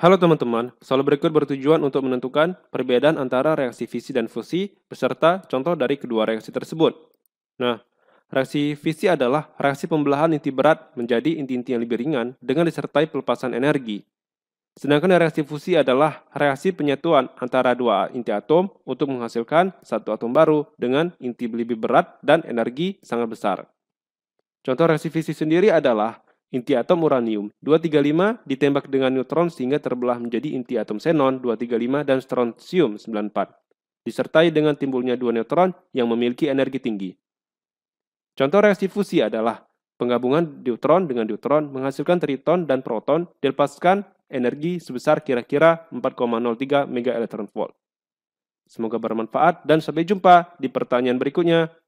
Halo teman-teman, soal berikut bertujuan untuk menentukan perbedaan antara reaksi fisi dan fusi beserta contoh dari kedua reaksi tersebut. Nah, reaksi fisi adalah reaksi pembelahan inti berat menjadi inti-inti yang lebih ringan dengan disertai pelepasan energi. Sedangkan reaksi fusi adalah reaksi penyatuan antara dua inti atom untuk menghasilkan satu atom baru dengan inti lebih berat dan energi sangat besar. Contoh reaksi fisi sendiri adalah inti atom uranium. 235 ditembak dengan neutron sehingga terbelah menjadi inti atom xenon 235 dan strontium 94, disertai dengan timbulnya dua neutron yang memiliki energi tinggi. Contoh reaksi fusi adalah penggabungan neutron dengan neutron menghasilkan triton dan proton dilepaskan energi sebesar kira-kira 4,03 mega volt Semoga bermanfaat dan sampai jumpa di pertanyaan berikutnya.